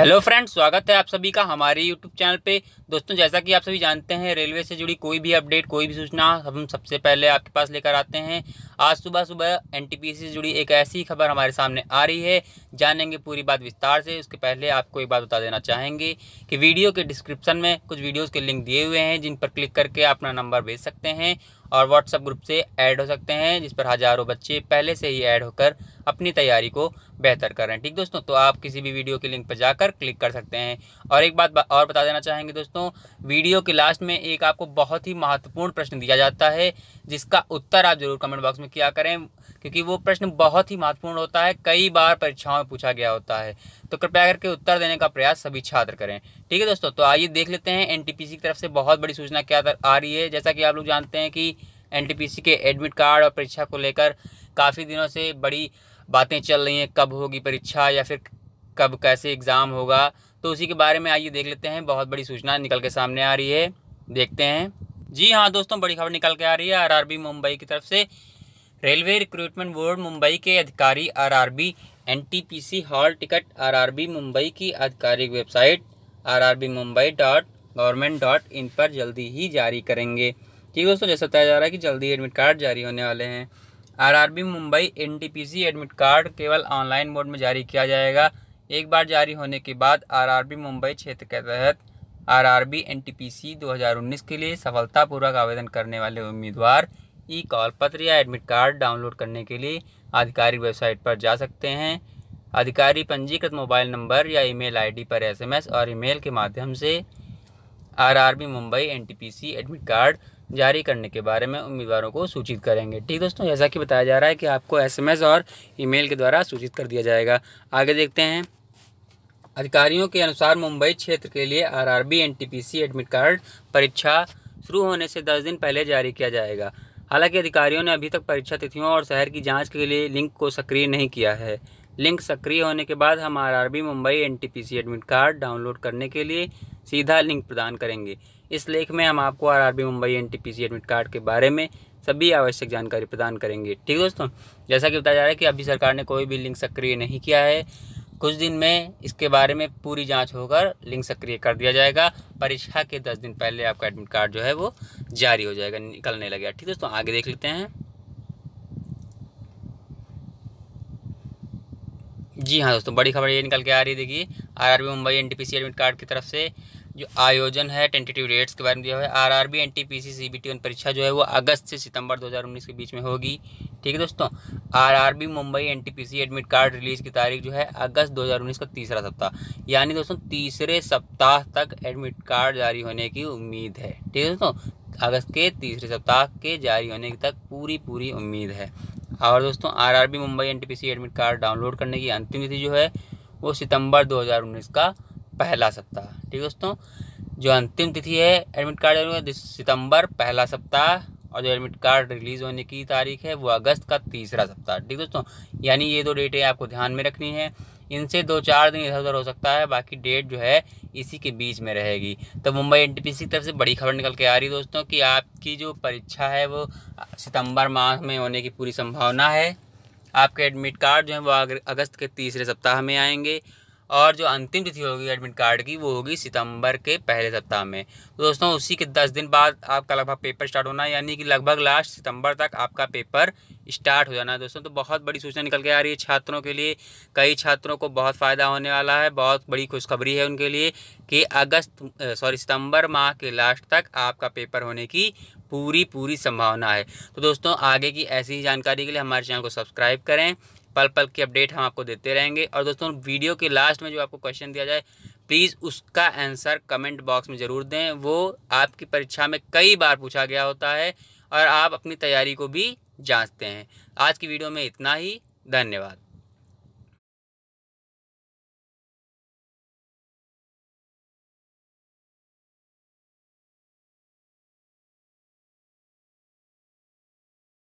hello friends स्वागत है आप सभी का हमारे यूट्यूब चैनल पे दोस्तों जैसा कि आप सभी जानते हैं रेलवे से जुड़ी कोई भी अपडेट कोई भी सूचना हम सबसे पहले आपके पास लेकर आते हैं आज सुबह सुबह एनटीपीसी से जुड़ी एक ऐसी खबर हमारे सामने आ रही है जानेंगे पूरी बात विस्तार से उसके पहले आपको एक बात बता देना चाहेंगे कि वीडियो के डिस्क्रिप्शन में कुछ वीडियोज़ के लिंक दिए हुए हैं जिन पर क्लिक करके अपना नंबर भेज सकते हैं और व्हाट्सएप ग्रुप से ऐड हो सकते हैं जिस पर हज़ारों बच्चे पहले से ही ऐड होकर अपनी तैयारी को बेहतर कर रहे हैं ठीक दोस्तों तो आप किसी भी वीडियो के लिंक पर जाकर क्लिक कर सकते हैं और एक बात और बता देना चाहेंगे दोस्तों वीडियो के लास्ट में एक आपको बहुत ही महत्वपूर्ण प्रश्न दिया जाता है जिसका उत्तर आप जरूर कमेंट बॉक्स में किया करें क्योंकि वो प्रश्न बहुत ही महत्वपूर्ण होता है कई बार परीक्षाओं में पूछा गया होता है तो कृपया करके उत्तर देने का प्रयास सभी छात्र करें ठीक है दोस्तों तो आइए देख लेते हैं एन की तरफ से बहुत बड़ी सूचना क्या आ रही है जैसा कि आप लोग जानते हैं कि एन के एडमिट कार्ड और परीक्षा को लेकर काफ़ी दिनों से बड़ी बातें चल रही हैं कब होगी परीक्षा या फिर कब कैसे एग्ज़ाम होगा तो उसी के बारे में आइए देख लेते हैं बहुत बड़ी सूचना निकल के सामने आ रही है देखते हैं जी हाँ दोस्तों बड़ी खबर निकल के आ रही है आरआरबी मुंबई की तरफ से रेलवे रिक्रूटमेंट बोर्ड मुंबई के अधिकारी RRB NTPC hall ticket RRB Mumbai की आधिकारिक website RRB Mumbai dot government dot in पर जल्दी ही जारी करेंगे ठीक है दोस्तों जैसा बताया जा रहा है कि जल्दी एडमिट कार्ड जारी होने वाले हैं RRB Mumbai NTPC admit card केवल ऑनलाइन मोड में जारी किया जाएगा एक बार जारी होने के बाद आर मुंबई क्षेत्र के तहत आर एनटीपीसी 2019 के लिए सफलतापूर्वक आवेदन करने वाले उम्मीदवार ई कॉल पत्र या एडमिट कार्ड डाउनलोड करने के लिए आधिकारिक वेबसाइट पर जा सकते हैं अधिकारी पंजीकृत मोबाइल नंबर या ईमेल आईडी पर एसएमएस और ईमेल के माध्यम से RRB Mumbai NTPC admit card जारी करने के बारे में उम्मीदवारों को सूचित करेंगे ठीक दोस्तों जैसा कि बताया जा रहा है कि आपको एसएमएस और ईमेल के द्वारा सूचित कर दिया जाएगा आगे देखते हैं अधिकारियों के अनुसार मुंबई क्षेत्र के लिए आर आर एडमिट कार्ड परीक्षा शुरू होने से दस दिन पहले जारी किया जाएगा हालांकि अधिकारियों ने अभी तक परीक्षा तिथियों और शहर की जांच के लिए लिंक को सक्रिय नहीं किया है लिंक सक्रिय होने के बाद हम R Mumbai N admit card download करने के लिए सीधा लिंक प्रदान करेंगे इस लेख में हम आपको R Mumbai N admit card के बारे में सभी आवश्यक जानकारी प्रदान करेंगे ठीक है दोस्तों जैसा कि बताया जा रहा है कि अभी सरकार ने कोई भी लिंक सक्रिय नहीं किया है कुछ दिन में इसके बारे में पूरी जांच होकर लिंक सक्रिय कर दिया जाएगा परीक्षा के दस दिन पहले आपका एडमिट कार्ड जो है वो जारी हो जाएगा निकलने लगेगा ठीक है दोस्तों आगे देख लेते हैं जी हाँ दोस्तों बड़ी खबर ये निकल के आ रही है देखिए RRB Mumbai NTPC admit card की तरफ से जो आयोजन है टेंटेटिव रेट्स के बारे में दिया हुआ है R R B N T P C C B T one परीक्षा जो है वो अगस्त से सितंबर 2019 के बीच में होगी ठीक है दोस्तों R R B Mumbai N T P C admit card release की तारीख जो है अगस्त 2019 का तीसरा सप्ताह यानी दोस्तों तीसरे सप्ताह तक एडमिट कार्ड जारी होने की उम्मीद है ठीक है दोस्तों अगस्त के तीसरे सप्ताह के जारी होने तक पूरी पूरी उम्मीद है और दोस्तों B Mumbai C admit card download करने की अंतिम तिथि जो है वो सितंबर उन्नीस का पहला सप्ताह ठीक है दोस्तों जो अंतिम तिथि है एडमिट कार्ड सितंबर पहला सप्ताह और जो एडमिट कार्ड रिलीज़ होने की तारीख है वो अगस्त का तीसरा सप्ताह ठीक दोस्तों यानी ये दो डेटें आपको ध्यान में रखनी है इनसे दो चार दिन इधर उधर हो सकता है बाकी डेट जो है इसी के बीच में रहेगी तो मुंबई एन की तरफ से बड़ी खबर निकल के आ रही है दोस्तों कि आपकी जो परीक्षा है वो सितंबर माह में होने की पूरी संभावना है आपके एडमिट कार्ड जो है वो अगस्त के तीसरे सप्ताह में आएंगे और जो अंतिम तिथि होगी एडमिट कार्ड की वो होगी सितंबर के पहले सप्ताह में तो दोस्तों उसी के दस दिन बाद आपका लगभग पेपर स्टार्ट होना है यानी कि लगभग लास्ट सितंबर तक आपका पेपर स्टार्ट हो जाना है दोस्तों तो बहुत बड़ी सूचना निकल के आ रही है छात्रों के लिए कई छात्रों को बहुत फ़ायदा होने वाला है बहुत बड़ी खुशखबरी है उनके लिए कि अगस्त सॉरी सितंबर माह के लास्ट तक आपका पेपर होने की पूरी पूरी संभावना है तो दोस्तों आगे की ऐसी ही जानकारी के लिए हमारे चैनल को सब्सक्राइब करें पल पल की अपडेट हम आपको देते रहेंगे और दोस्तों वीडियो के लास्ट में जो आपको क्वेश्चन दिया जाए प्लीज़ उसका आंसर कमेंट बॉक्स में ज़रूर दें वो आपकी परीक्षा में कई बार पूछा गया होता है और आप अपनी तैयारी को भी जाँचते हैं आज की वीडियो में इतना ही धन्यवाद